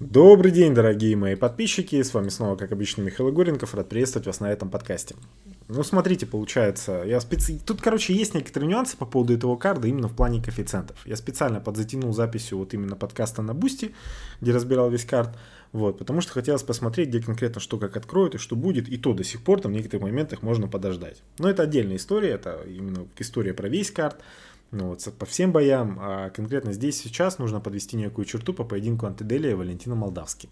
Добрый день, дорогие мои подписчики, с вами снова, как обычно, Михаил Игоренков, рад приветствовать вас на этом подкасте. Ну, смотрите, получается, я специ... тут, короче, есть некоторые нюансы по поводу этого карда именно в плане коэффициентов. Я специально подзатянул записью вот именно подкаста на Бусти, где разбирал весь карт, вот, потому что хотелось посмотреть, где конкретно что как откроют и что будет, и то до сих пор там в некоторых моментах можно подождать. Но это отдельная история, это именно история про весь карт, ну вот, по всем боям, а конкретно здесь сейчас нужно подвести некую черту по поединку Антеделия и Валентина Молдавски.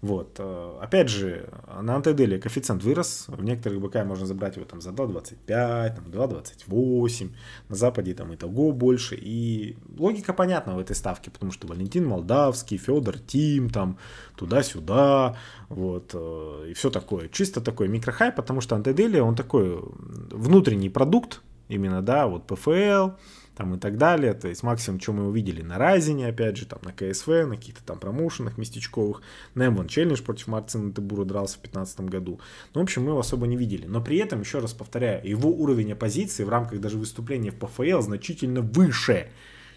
Вот. Э, опять же, на Антеделе коэффициент вырос. В некоторых БК можно забрать его там за 2,25, там 2,28. На Западе там и того больше. И логика понятна в этой ставке, потому что Валентин Молдавский, Федор Тим, там туда-сюда, вот, э, и все такое. Чисто такой микрохай, потому что Антеделия, он такой внутренний продукт, именно, да, вот ПФЛ, там и так далее. То есть максимум, что мы увидели на Райзене, опять же, там на КСВ, на каких-то там промоушенах местечковых. На M1 Challenge против Мартина Табура дрался в 2015 году. Ну, в общем, мы его особо не видели. Но при этом, еще раз повторяю, его уровень оппозиции в рамках даже выступления в ПФЛ значительно выше,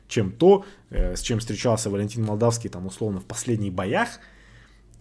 чем то, э, с чем встречался Валентин Молдавский там условно в последних боях –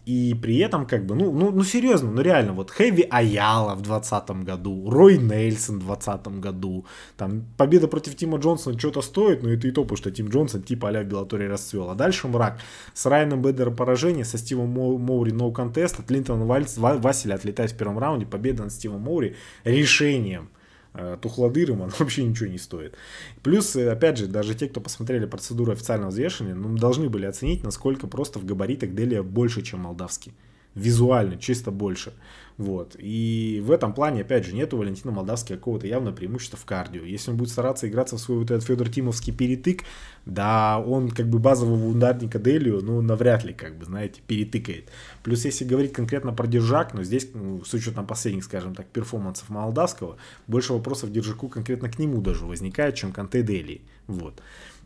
и при этом, как бы, ну, ну, ну серьезно, ну реально, вот Хэви Аяла в 2020 году, Рой Нельсон в 2020 году, там, победа против Тима Джонсона что-то стоит, но это и то, потому что Тим Джонсон типа а в Беллаторе расцвел. А дальше мрак. С Райаном Бедера поражение, со Стивом Моу, Моури ноу контест, от Линтона Василя отлетает в первом раунде, победа над Стивом Моури решением – Э, тухлодыром, оно вообще ничего не стоит. Плюс, э, опять же, даже те, кто посмотрели процедуру официального взвешивания, ну, должны были оценить, насколько просто в габаритах Делия больше, чем молдавский визуально чисто больше. Вот. И в этом плане, опять же, нет у Валентина Молдавского какого-то явного преимущества в кардио. Если он будет стараться играться в свой вот этот Федор Тимовский перетык, да, он как бы базового ударника Делию, ну, навряд ли, как бы, знаете, перетыкает. Плюс, если говорить конкретно про Держак, но ну, здесь, ну, с учетом последних, скажем так, перформансов Молдавского, больше вопросов Держаку конкретно к нему даже возникает, чем к Анте Делии. Вот.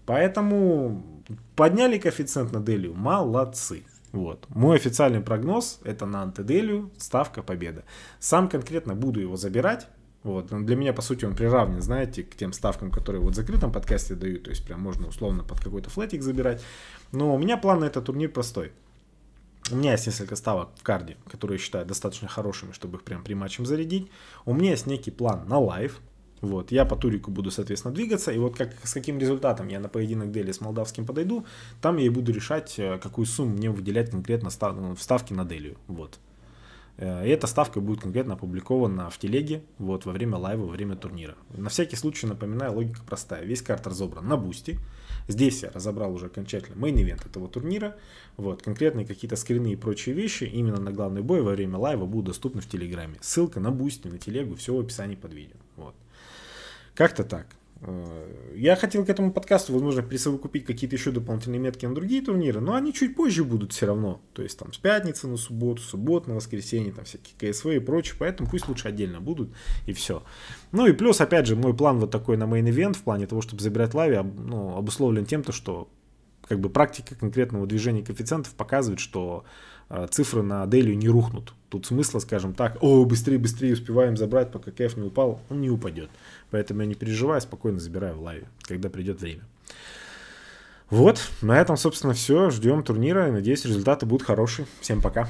Поэтому подняли коэффициент на Делию, молодцы. Вот. Мой официальный прогноз – это на Антеделю ставка победа. Сам конкретно буду его забирать. Вот. Но для меня, по сути, он приравнен, знаете, к тем ставкам, которые вот в закрытом подкасте дают. То есть прям можно условно под какой-то флетик забирать. Но у меня план на этот турнир простой. У меня есть несколько ставок в карде, которые я считаю достаточно хорошими, чтобы их прям при матчем зарядить. У меня есть некий план на лайв, вот, я по турику буду, соответственно, двигаться, и вот как, с каким результатом я на поединок Дели с молдавским подойду, там я и буду решать, э, какую сумму мне выделять конкретно э, в ставке на Делию, вот. Э, и эта ставка будет конкретно опубликована в телеге вот, во время лайва, во время турнира. На всякий случай, напоминаю, логика простая. Весь карт разобран на бусте. Здесь я разобрал уже окончательно мейн-ивент этого турнира. Вот, конкретные какие-то скрины и прочие вещи именно на главный бой во время лайва будут доступны в Телеграме. Ссылка на бусте, на телегу, все в описании под видео. Вот. Как-то так. Э, я хотел к этому подкасту, возможно, присовокупить какие-то еще дополнительные метки на другие турниры, но они чуть позже будут все равно. То есть там с пятницы на субботу, суббот на воскресенье, там всякие КСВ и прочее, поэтому пусть лучше отдельно будут и все. Ну и плюс, опять же, мой план вот такой на мейн-ивент в плане того, чтобы забирать лави, ну, обусловлен тем, то, что как бы практика конкретного движения коэффициентов показывает, что а, цифры на Делию не рухнут. Тут смысла, скажем так, о, быстрее, быстрее успеваем забрать, пока КФ не упал, он не упадет. Поэтому я не переживаю, спокойно забираю в лайве, когда придет время. Вот, на этом, собственно, все. Ждем турнира. Надеюсь, результаты будут хорошие. Всем пока.